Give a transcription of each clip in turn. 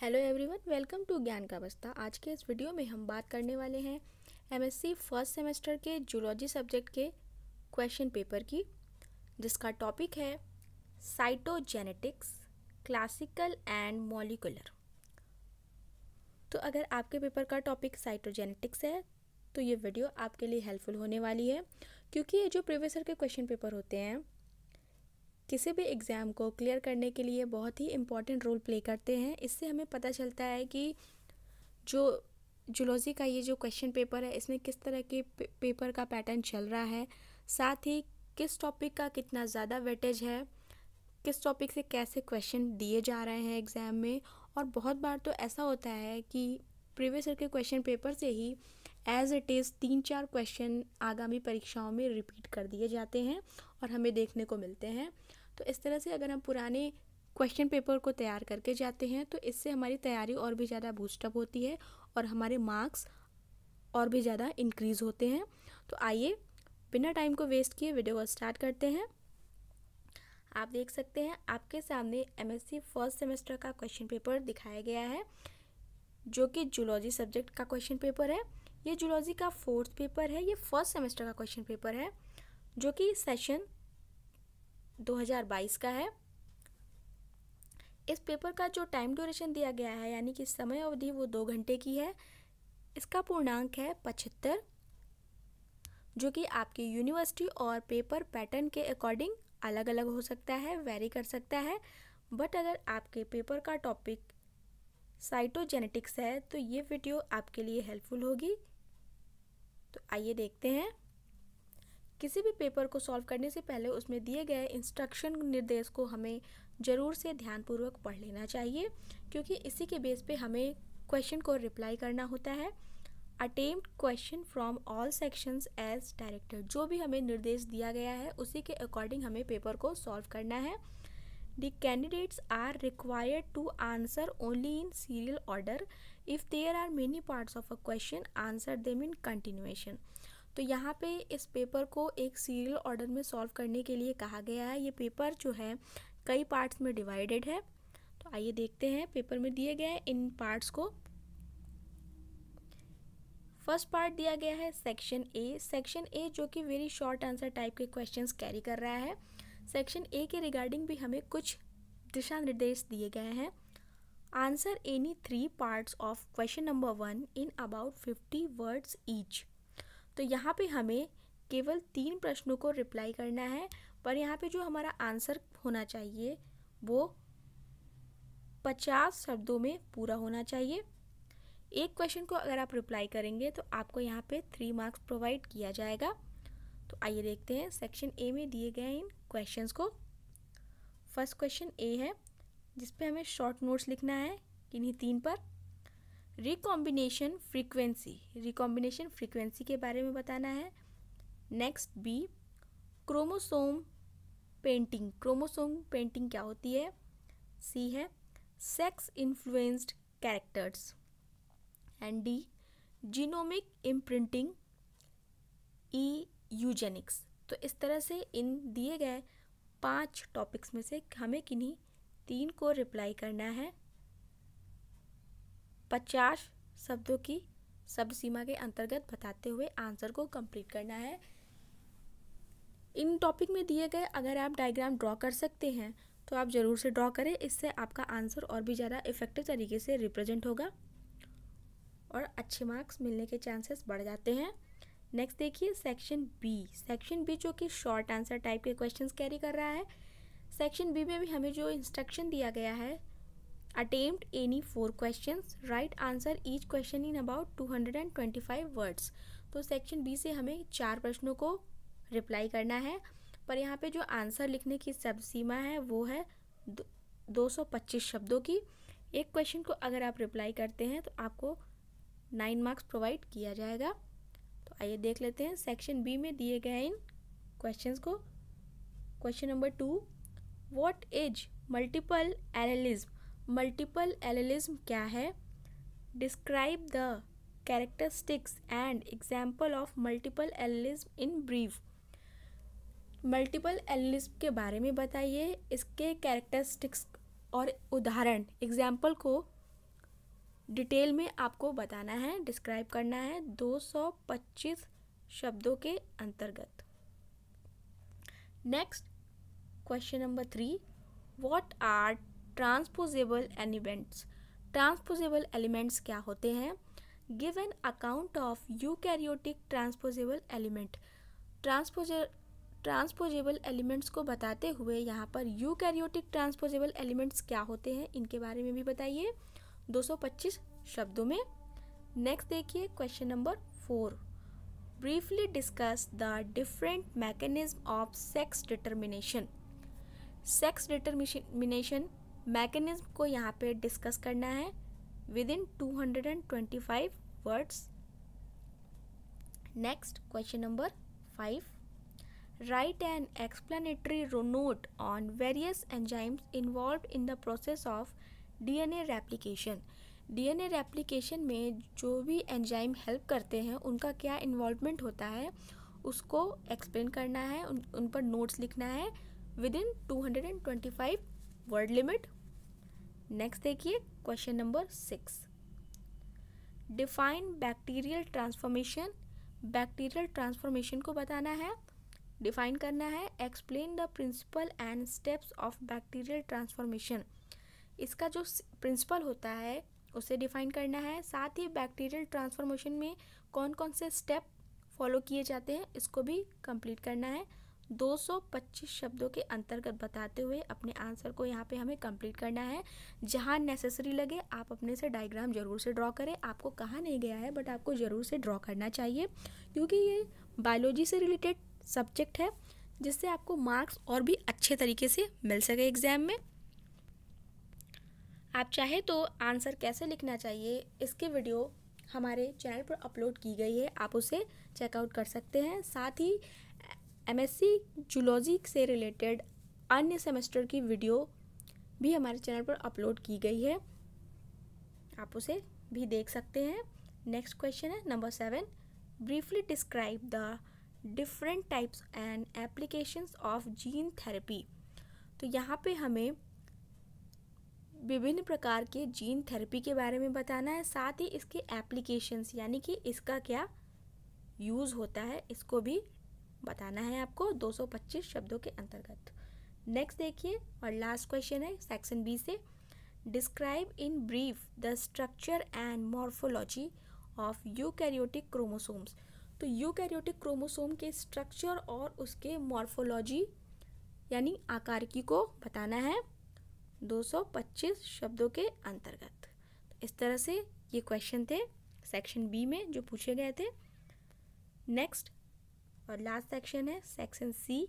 Hello everyone welcome to ज्ञान का बस्ता आज के इस वीडियो में हम बात करने वाले हैं एमएससी फर्स्ट सेमेस्टर के जूलॉजी सब्जेक्ट के क्वेश्चन पेपर की जिसका टॉपिक है साइटोजेनेटिक्स क्लासिकल एंड मॉलिकुलर तो अगर आपके पेपर का टॉपिक साइटोजेनेटिक्स है तो ये वीडियो आपके लिए हेल्पफुल होने वाली है क्योंकि ये जो प्रोफेसर के क्वेश्चन पेपर होते हैं किसी भी एग्ज़ाम को क्लियर करने के लिए बहुत ही इम्पॉर्टेंट रोल प्ले करते हैं इससे हमें पता चलता है कि जो जुलॉजी का ये जो क्वेश्चन पेपर है इसमें किस तरह के पेपर का पैटर्न चल रहा है साथ ही किस टॉपिक का कितना ज़्यादा वेटेज है किस टॉपिक से कैसे क्वेश्चन दिए जा रहे हैं एग्ज़ाम में और बहुत बार तो ऐसा होता है कि प्रीवियस ईयर के क्वेश्चन पेपर से ही एज इट इज़ तीन चार क्वेश्चन आगामी परीक्षाओं में रिपीट कर दिए जाते हैं और हमें देखने को मिलते हैं तो इस तरह से अगर हम पुराने क्वेश्चन पेपर को तैयार करके जाते हैं तो इससे हमारी तैयारी और भी ज़्यादा बूस्टअप होती है और हमारे मार्क्स और भी ज़्यादा इंक्रीज़ होते हैं तो आइए बिना टाइम को वेस्ट किए वीडियो को स्टार्ट करते हैं आप देख सकते हैं आपके सामने एम फर्स्ट सेमेस्टर का क्वेश्चन पेपर दिखाया गया है जो कि जूलॉजी सब्जेक्ट का क्वेश्चन पेपर है ये जूलॉजी का फोर्थ पेपर है ये फर्स्ट सेमेस्टर का क्वेश्चन पेपर है जो कि सेशन 2022 का है इस पेपर का जो टाइम ड्यूरेशन दिया गया है यानी कि समय अवधि वो दो घंटे की है इसका पूर्णांक है पचहत्तर जो कि आपकी यूनिवर्सिटी और पेपर पैटर्न के अकॉर्डिंग अलग अलग हो सकता है वेरी कर सकता है बट अगर आपके पेपर का टॉपिक साइटोजेनेटिक्स है तो ये वीडियो आपके लिए हेल्पफुल होगी तो आइए देखते हैं किसी भी पेपर को सॉल्व करने से पहले उसमें दिए गए इंस्ट्रक्शन निर्देश को हमें ज़रूर से ध्यानपूर्वक पढ़ लेना चाहिए क्योंकि इसी के बेस पे हमें क्वेश्चन को रिप्लाई करना होता है attempt question from all sections as directed जो भी हमें निर्देश दिया गया है उसी के अकॉर्डिंग हमें पेपर को सॉल्व करना है the candidates are required to answer only in serial order if there are many parts of a question answer them in continuation तो यहाँ पे इस पेपर को एक सीरियल ऑर्डर में सॉल्व करने के लिए कहा गया है ये पेपर जो है कई पार्ट्स में डिवाइडेड है तो आइए देखते हैं पेपर में दिए गए इन पार्ट्स को फर्स्ट पार्ट दिया गया है सेक्शन ए सेक्शन ए जो कि वेरी शॉर्ट आंसर टाइप के क्वेश्चंस कैरी कर रहा है सेक्शन ए के रिगार्डिंग भी हमें कुछ दिशा निर्देश दिए गए हैं answer any three parts of question number one in about fifty words each तो यहाँ पे हमें केवल तीन प्रश्नों को रिप्लाई करना है पर यहाँ पे जो हमारा आंसर होना चाहिए वो पचास शब्दों में पूरा होना चाहिए एक क्वेश्चन को अगर आप रिप्लाई करेंगे तो आपको यहाँ पे थ्री मार्क्स प्रोवाइड किया जाएगा तो आइए देखते हैं सेक्शन ए में दिए गए इन क्वेश्चंस को फर्स्ट क्वेश्चन ए है जिसपे हमें शॉर्ट नोट्स लिखना है किन्हीं तीन पर रिकॉम्बिनेशन फ्रीक्वेंसी रिकॉम्बिनेशन फ्रीक्वेंसी के बारे में बताना है next B chromosome painting chromosome painting क्या होती है सी है sex influenced characters and D genomic imprinting E eugenics तो इस तरह से इन दिए गए पांच टॉपिक्स में से हमें किन्हीं तीन को रिप्लाई करना है पचास शब्दों की शब्द सीमा के अंतर्गत बताते हुए आंसर को कंप्लीट करना है इन टॉपिक में दिए गए अगर आप डायग्राम ड्रॉ कर सकते हैं तो आप ज़रूर से ड्रॉ करें इससे आपका आंसर और भी ज़्यादा इफेक्टिव तरीके से रिप्रेजेंट होगा और अच्छे मार्क्स मिलने के चांसेस बढ़ जाते हैं नेक्स्ट देखिए सेक्शन बी सेक्शन बी जो कि शॉर्ट आंसर टाइप के क्वेश्चंस कैरी कर रहा है सेक्शन बी में भी हमें जो इंस्ट्रक्शन दिया गया है attempt any four questions write answer each question in about 225 words तो सेक्शन बी से हमें चार प्रश्नों को रिप्लाई करना है पर यहाँ पे जो आंसर लिखने की सब सीमा है वो है दो सौ पच्चीस शब्दों की एक क्वेश्चन को अगर आप रिप्लाई करते हैं तो आपको नाइन मार्क्स प्रोवाइड किया जाएगा तो आइए देख लेते हैं सेक्शन बी में दिए गए इन क्वेश्चंस को question number two what is multiple allelism multiple allelism क्या है describe the characteristics and example of multiple allelism in brief multiple allelism के बारे में बताइए इसके कैरेक्टरिस्टिक्स और उदाहरण एग्जाम्पल को डिटेल में आपको बताना है डिस्क्राइब करना है 225 शब्दों के अंतर्गत next question number three what are transposable elements transposable elements क्या होते हैं give an account of eukaryotic transposable element transpose transposable elements को बताते हुए यहाँ पर यूकैरियोटिक ट्रांसपोजेबल एलिमेंट्स क्या होते हैं इनके बारे में भी बताइए 225 शब्दों में नेक्स्ट देखिए question number four briefly discuss the different mechanism of sex determination sex determination mechanism को यहाँ पे डिस्कस करना है within two hundred and twenty five words next question number five on various explanatory involve in the process of D N process replication D N DNA replication में जो भी enzyme help करते हैं उनका क्या involvement होता है उसको एक्सप्लेन करना है उन उन पर नोट्स लिखना है within two hundred and twenty five word limit next देखिए question number six define bacterial transformation bacterial transformation को बताना है डिफाइन करना है explain the principle and steps of bacterial transformation इसका जो प्रिंसिपल होता है उसे डिफाइन करना है साथ ही बैक्टीरियल ट्रांसफॉर्मेशन में कौन कौन से स्टेप फॉलो किए जाते हैं इसको भी कंप्लीट करना है 225 शब्दों के अंतर्गत बताते हुए अपने आंसर को यहाँ पे हमें कंप्लीट करना है जहाँ नेसेसरी लगे आप अपने से डायग्राम ज़रूर से ड्रॉ करें आपको कहा नहीं गया है बट आपको ज़रूर से ड्रॉ करना चाहिए क्योंकि ये बायोलॉजी से रिलेटेड सब्जेक्ट है जिससे आपको मार्क्स और भी अच्छे तरीके से मिल सके एग्ज़ाम में आप चाहे तो आंसर कैसे लिखना चाहिए इसके वीडियो हमारे चैनल पर अपलोड की गई है आप उसे चेकआउट कर सकते हैं साथ ही एमएससी जूलॉजी से रिलेटेड अन्य सेमेस्टर की वीडियो भी हमारे चैनल पर अपलोड की गई है आप उसे भी देख सकते हैं नेक्स्ट क्वेश्चन है number seven briefly describe the different types and applications of gene therapy तो यहाँ पे हमें विभिन्न प्रकार के जीन थेरेपी के बारे में बताना है साथ ही इसके एप्लीकेशंस यानी कि इसका क्या यूज़ होता है इसको भी बताना है आपको 225 शब्दों के अंतर्गत नेक्स्ट देखिए और लास्ट क्वेश्चन है सेक्शन बी से describe in brief the structure and morphology of eukaryotic chromosomes तो यूकैरियोटिक क्रोमोसोम के स्ट्रक्चर और उसके मॉर्फोलॉजी यानी आकार की को बताना है 225 शब्दों के अंतर्गत तो इस तरह से ये क्वेश्चन थे सेक्शन बी में जो पूछे गए थे नेक्स्ट और लास्ट सेक्शन है सेक्शन सी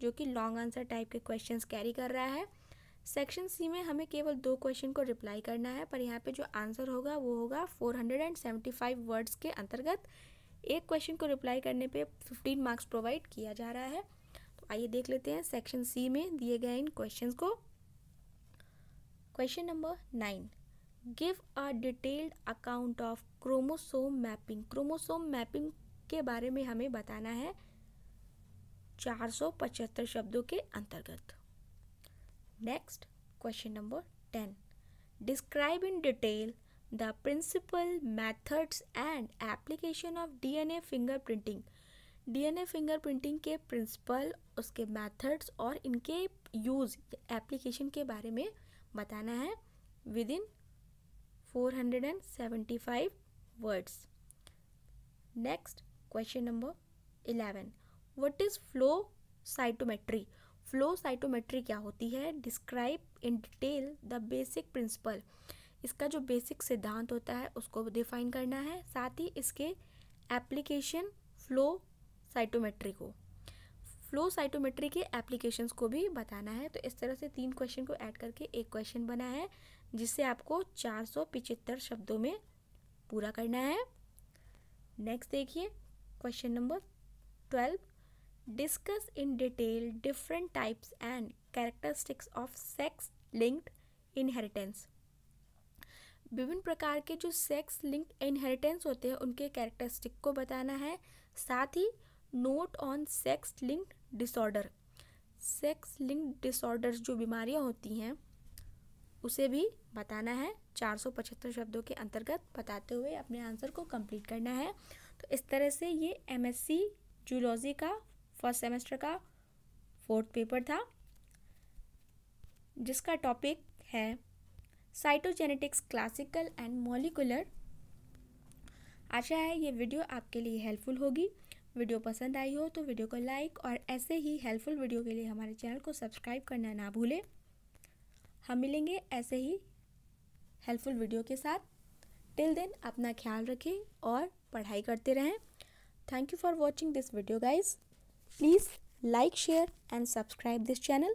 जो कि लॉन्ग आंसर टाइप के क्वेश्चंस कैरी कर रहा है सेक्शन सी में हमें केवल दो क्वेश्चन को रिप्लाई करना है पर यहाँ पे जो आंसर होगा वो होगा 475 वर्ड्स के अंतर्गत एक क्वेश्चन को रिप्लाई करने पे 15 मार्क्स प्रोवाइड किया जा रहा है तो आइए देख लेते हैं सेक्शन सी में दिए गए इन क्वेश्चंस को question number nine give a detailed account of chromosome mapping chromosome mapping के बारे में हमें बताना है 475 शब्दों के अंतर्गत next question number ten describe in detail the principle methods and application of DNA fingerprinting DNA fingerprinting के प्रिंसिपल उसके मेथड्स और इनके यूज़ एप्लीकेशन के बारे में बताना है within 475 words next question number eleven what is flow cytometry flow cytometry क्या होती है describe in detail the basic principle इसका जो बेसिक सिद्धांत होता है उसको डिफाइन करना है साथ ही इसके एप्लीकेशन फ्लो साइटोमेट्री को फ्लो साइटोमेट्री के एप्लीकेशंस को भी बताना है तो इस तरह से तीन क्वेश्चन को ऐड करके एक क्वेश्चन बना है जिससे आपको चार सौ शब्दों में पूरा करना है नेक्स्ट देखिए Question number 12. Discuss in detail different types and characteristics of sex linked inheritance. विभिन्न प्रकार के जो सेक्स लिंक्ड इनहेरिटेंस होते हैं उनके कैरेक्टरिस्टिक को बताना है साथ ही note on sex linked disorder sex linked disorder जो बीमारियां होती हैं उसे भी बताना है 475 शब्दों के अंतर्गत बताते हुए अपने आंसर को कंप्लीट करना है तो इस तरह से ये एम एस सी जूलॉजी का फर्स्ट सेमेस्टर का फोर्थ पेपर था जिसका टॉपिक है साइटोजेनेटिक्स क्लासिकल एंड मॉलिकुलर आशा है ये वीडियो आपके लिए हेल्पफुल होगी वीडियो पसंद आई हो तो वीडियो को लाइक और ऐसे ही हेल्पफुल वीडियो के लिए हमारे चैनल को सब्सक्राइब करना ना भूलें हम मिलेंगे ऐसे ही हेल्पफुल वीडियो के साथ टिल देन अपना ख्याल रखें और पढ़ाई करते रहें thank you for watching this video guys please like share and subscribe this channel